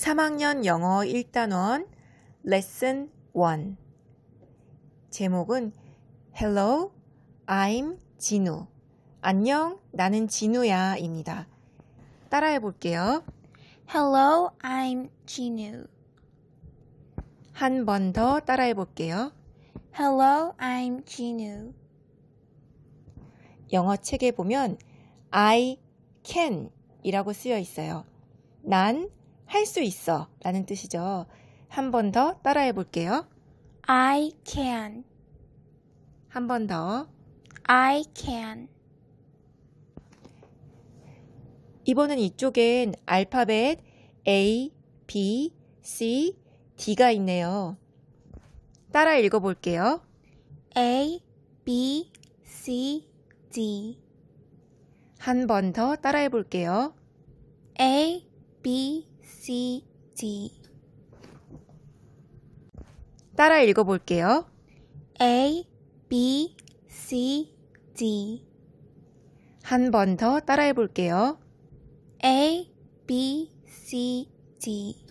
3학년 영어 1단원 레슨 1 제목은 Hello, I'm 진우. 안녕, 나는 진우야 입니다. 따라해 볼게요. Hello, I'm 진우. 한 번 더 따라해 볼게요. Hello, I'm 진우. 영어 책에 보면 I can 이라고 쓰여 있어요. 난 할수 있어 라는 뜻이죠. 한 번 더 따라해 볼게요. I can. 한 번 더. I can. 이번엔 이쪽엔 알파벳 A, B, C, D가 있네요. 따라 읽어 볼게요. A, B, C, D. 한 번 더 따라해 볼게요. A, B, D. C, D. 따라 읽어볼게요. A, B, C, D. 한 번 더 따라해볼게요. A, B, C, D.